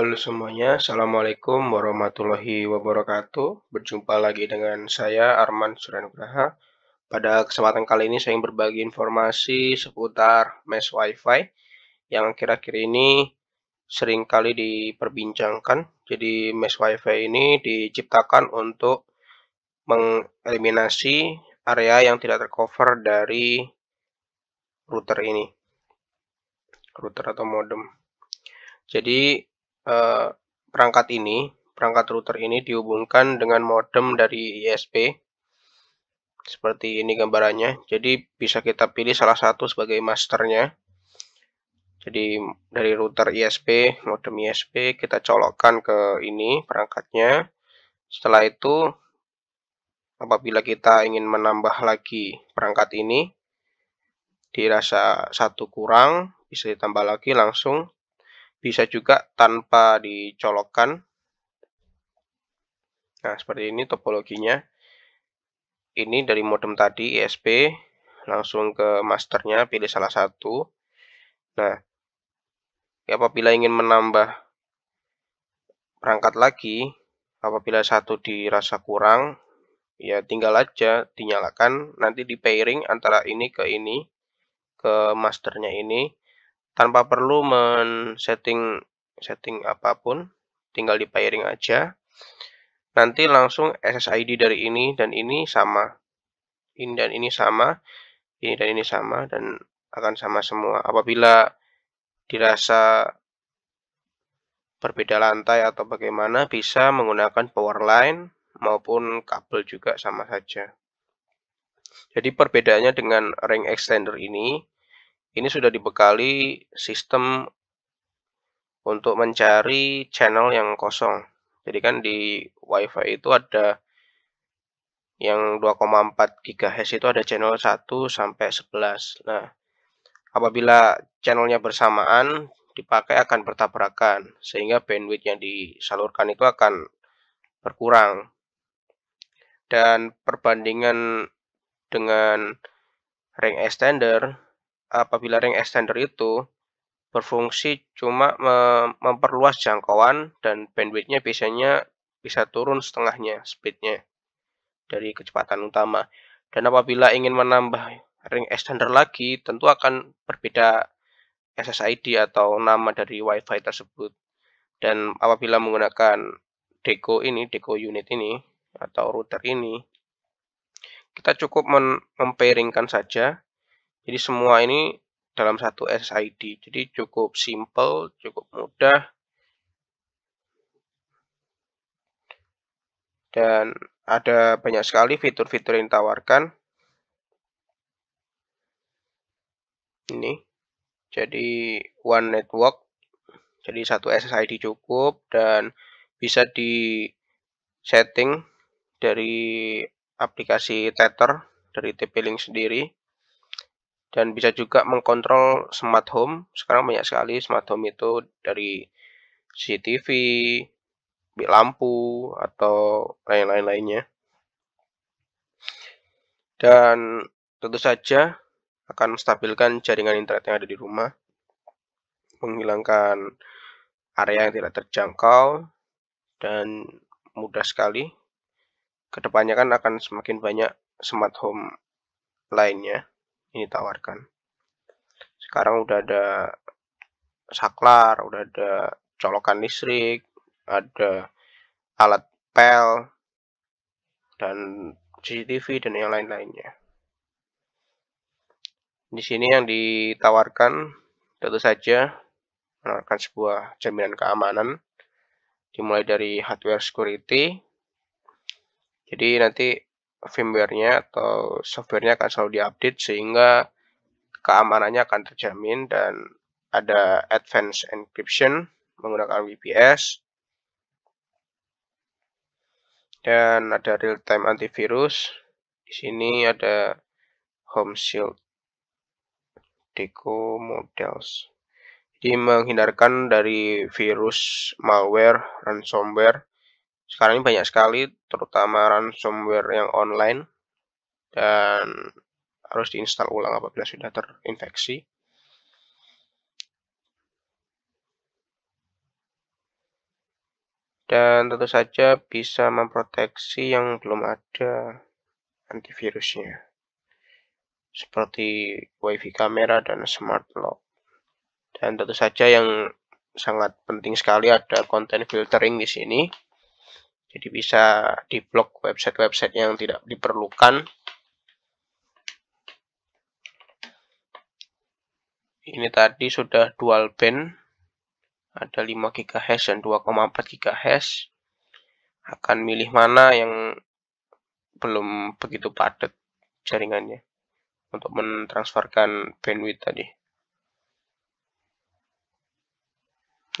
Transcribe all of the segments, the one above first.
Halo semuanya, Assalamualaikum warahmatullahi wabarakatuh. Berjumpa lagi dengan saya Arman Suryanugraha. Pada kesempatan kali ini saya ingin berbagi informasi seputar mesh wifi yang akhir-akhir ini sering kali diperbincangkan. Jadi mesh wifi ini diciptakan untuk mengeliminasi area yang tidak tercover dari router ini. Router atau modem. Jadi Eh, perangkat ini, perangkat router ini dihubungkan dengan modem dari ISP. Seperti ini gambarannya. Jadi bisa kita pilih salah satu sebagai masternya. Jadi dari router ISP, modem ISP kita colokkan ke ini perangkatnya. Setelah itu apabila kita ingin menambah lagi perangkat ini dirasa satu kurang bisa ditambah lagi langsung bisa juga tanpa dicolokkan. Nah, seperti ini topologinya. Ini dari modem tadi, ISP, langsung ke masternya, pilih salah satu. Nah, apabila ingin menambah perangkat lagi, apabila satu dirasa kurang, ya tinggal aja dinyalakan, nanti di pairing antara ini ke ini, ke masternya ini, tanpa perlu men-setting setting apapun, tinggal di pairing aja. Nanti langsung SSID dari ini dan ini sama. Ini dan ini sama, ini dan ini sama dan akan sama semua. Apabila dirasa berbeda lantai atau bagaimana bisa menggunakan power line maupun kabel juga sama saja. Jadi perbedaannya dengan ring extender ini ini sudah dibekali sistem untuk mencari channel yang kosong. Jadi kan di WiFi itu ada yang 2,4 GHz itu ada channel 1 sampai 11. Nah, apabila channelnya bersamaan dipakai akan bertabrakan sehingga bandwidth yang disalurkan itu akan berkurang. Dan perbandingan dengan ring extender apabila ring extender itu berfungsi cuma memperluas jangkauan dan bandwidthnya biasanya bisa turun setengahnya speednya dari kecepatan utama. Dan apabila ingin menambah ring extender lagi, tentu akan berbeda SSID atau nama dari WiFi tersebut. Dan apabila menggunakan deco ini, deco unit ini, atau router ini, kita cukup mempairingkan saja jadi semua ini dalam satu SSID, Jadi cukup simple, cukup mudah. Dan ada banyak sekali fitur-fitur yang ditawarkan. Ini. Jadi one network. Jadi satu SSID cukup dan bisa di setting dari aplikasi Tether dari TP-Link sendiri dan bisa juga mengkontrol smart home. Sekarang banyak sekali smart home itu dari CCTV, lampu atau lain-lain lainnya. Dan tentu saja akan menstabilkan jaringan internet yang ada di rumah, menghilangkan area yang tidak terjangkau dan mudah sekali. Kedepannya kan akan semakin banyak smart home lainnya ini tawarkan. Sekarang udah ada saklar, udah ada colokan listrik, ada alat pel, dan CCTV dan yang lain-lainnya. Di sini yang ditawarkan tentu saja menawarkan sebuah jaminan keamanan dimulai dari hardware security. Jadi nanti firmware-nya atau software-nya akan selalu diupdate sehingga keamanannya akan terjamin dan ada advanced encryption menggunakan VPS dan ada real time antivirus di sini ada home shield deco models jadi menghindarkan dari virus malware ransomware sekarang ini banyak sekali terutama ransomware yang online dan harus diinstal ulang apabila sudah terinfeksi. Dan tentu saja bisa memproteksi yang belum ada antivirusnya. Seperti wifi kamera dan smart lock. Dan tentu saja yang sangat penting sekali ada content filtering di sini. Jadi bisa diblok website-website yang tidak diperlukan. Ini tadi sudah dual band. Ada 5 GHz dan 2,4 GHz. Akan milih mana yang belum begitu padat jaringannya untuk mentransferkan bandwidth tadi.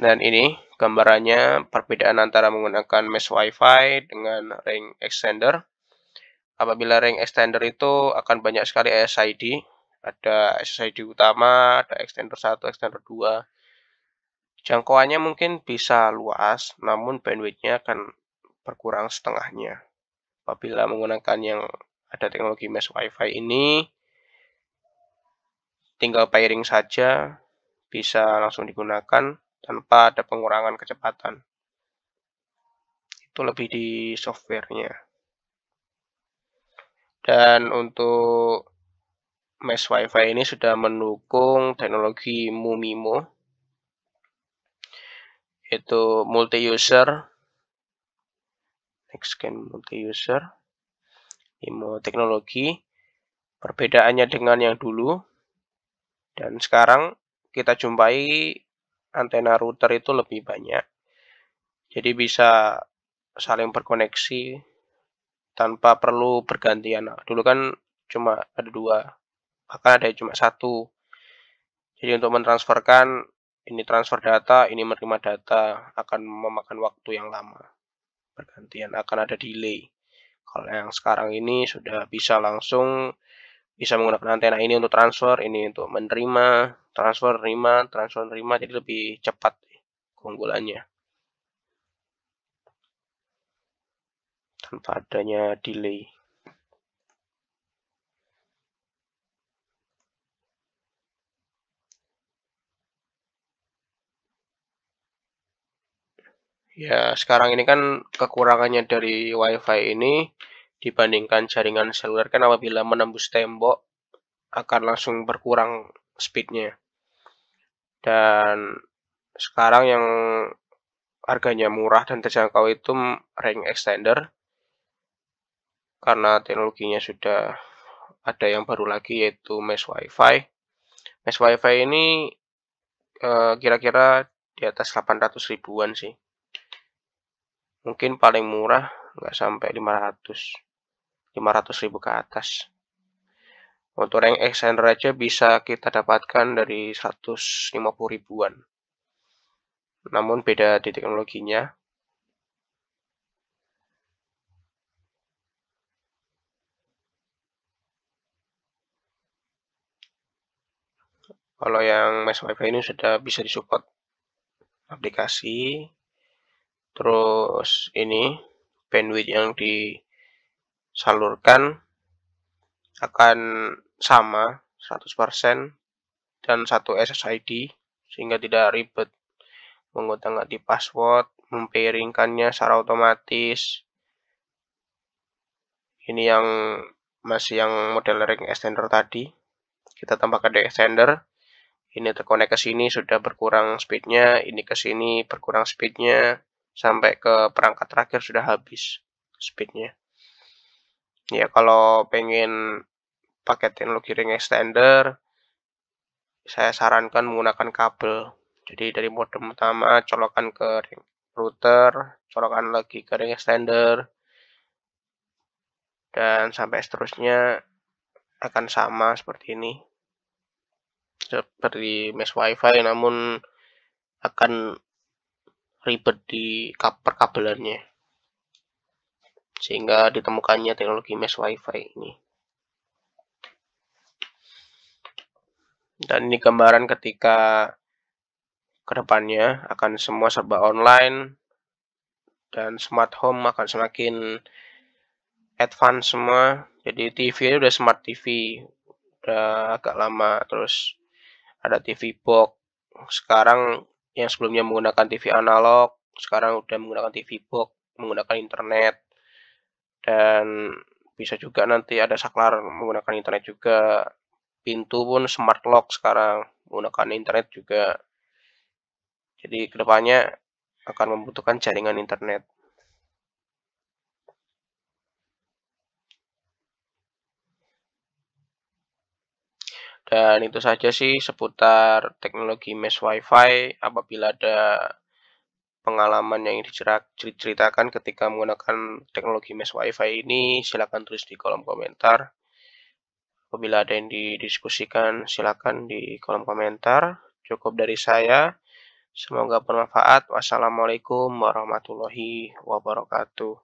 Dan ini gambarannya perbedaan antara menggunakan mesh wifi dengan ring extender. Apabila ring extender itu akan banyak sekali SSID. Ada SSID utama, ada extender 1, extender 2. Jangkauannya mungkin bisa luas, namun bandwidthnya akan berkurang setengahnya. Apabila menggunakan yang ada teknologi mesh wifi ini, tinggal pairing saja, bisa langsung digunakan tanpa ada pengurangan kecepatan. Itu lebih di softwarenya. Dan untuk mesh wifi ini sudah mendukung teknologi Mumimo itu multi user next gen multi user IMO teknologi perbedaannya dengan yang dulu dan sekarang kita jumpai antena router itu lebih banyak. Jadi bisa saling berkoneksi tanpa perlu bergantian. Dulu kan cuma ada dua, bahkan ada cuma satu. Jadi untuk mentransferkan ini transfer data, ini menerima data akan memakan waktu yang lama. Bergantian akan ada delay. Kalau yang sekarang ini sudah bisa langsung bisa menggunakan antena ini untuk transfer, ini untuk menerima, transfer, terima, transfer, terima, jadi lebih cepat keunggulannya. Tanpa adanya delay. Ya, sekarang ini kan kekurangannya dari WiFi ini dibandingkan jaringan seluler kan apabila menembus tembok akan langsung berkurang speednya dan sekarang yang harganya murah dan terjangkau itu ring extender karena teknologinya sudah ada yang baru lagi yaitu mesh wifi mesh wifi ini eh, kira-kira di atas 800 ribuan sih mungkin paling murah nggak sampai 500 500 ribu ke atas. Untuk rank extender aja bisa kita dapatkan dari 150 ribuan. Namun beda di teknologinya. Kalau yang mesh wifi ini sudah bisa disupport aplikasi. Terus ini bandwidth yang di salurkan akan sama 100% dan satu SSID sehingga tidak ribet nggak di password, mempairingkannya secara otomatis. Ini yang masih yang model ring extender tadi. Kita tambahkan di extender. Ini terkonek ke sini sudah berkurang speednya, ini ke sini berkurang speednya, sampai ke perangkat terakhir sudah habis speednya ya kalau pengen pakai teknologi ring extender saya sarankan menggunakan kabel jadi dari modem utama colokan ke ring router colokan lagi ke ring extender dan sampai seterusnya akan sama seperti ini seperti mesh wifi namun akan ribet di perkabelannya sehingga ditemukannya teknologi mesh wifi ini. Dan ini gambaran ketika kedepannya akan semua serba online dan smart home akan semakin advance semua. Jadi TV ini udah smart TV, udah agak lama. Terus ada TV box. Sekarang yang sebelumnya menggunakan TV analog, sekarang udah menggunakan TV box, menggunakan internet dan bisa juga nanti ada saklar menggunakan internet juga pintu pun smart lock sekarang menggunakan internet juga jadi kedepannya akan membutuhkan jaringan internet dan itu saja sih seputar teknologi mesh wifi apabila ada pengalaman yang diceritakan ketika menggunakan teknologi mesh wifi ini silahkan tulis di kolom komentar apabila ada yang didiskusikan silahkan di kolom komentar cukup dari saya semoga bermanfaat wassalamualaikum warahmatullahi wabarakatuh